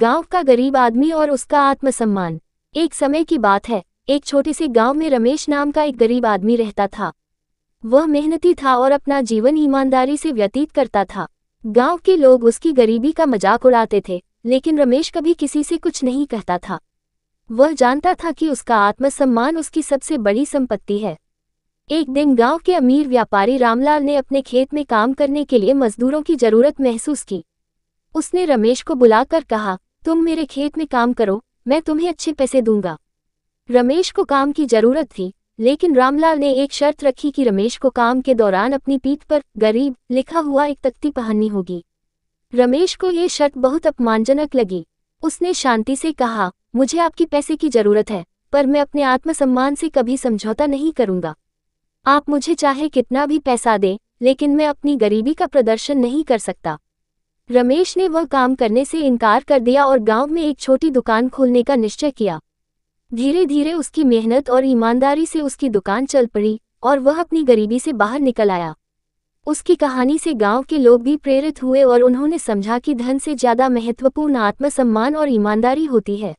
गांव का गरीब आदमी और उसका आत्मसम्मान एक समय की बात है एक छोटे से गांव में रमेश नाम का एक गरीब आदमी रहता था वह मेहनती था और अपना जीवन ईमानदारी से व्यतीत करता था गांव के लोग उसकी गरीबी का मजाक उड़ाते थे लेकिन रमेश कभी किसी से कुछ नहीं कहता था वह जानता था कि उसका आत्मसम्मान उसकी सबसे बड़ी संपत्ति है एक दिन गांव के अमीर व्यापारी रामलाल ने अपने खेत में काम करने के लिए मजदूरों की जरूरत महसूस की उसने रमेश को बुलाकर कहा तुम मेरे खेत में काम करो मैं तुम्हें अच्छे पैसे दूंगा रमेश को काम की जरूरत थी लेकिन रामलाल ने एक शर्त रखी कि रमेश को काम के दौरान अपनी पीठ पर गरीब लिखा हुआ एक तख्ती पहननी होगी रमेश को ये शर्त बहुत अपमानजनक लगी उसने शांति से कहा मुझे आपके पैसे की जरूरत है पर मैं अपने आत्मसम्मान से कभी समझौता नहीं करूंगा आप मुझे चाहे कितना भी पैसा दें लेकिन मैं अपनी गरीबी का प्रदर्शन नहीं कर सकता रमेश ने वह काम करने से इनकार कर दिया और गांव में एक छोटी दुकान खोलने का निश्चय किया धीरे धीरे उसकी मेहनत और ईमानदारी से उसकी दुकान चल पड़ी और वह अपनी गरीबी से बाहर निकल आया उसकी कहानी से गांव के लोग भी प्रेरित हुए और उन्होंने समझा कि धन से ज़्यादा महत्वपूर्ण आत्मसम्मान और ईमानदारी होती है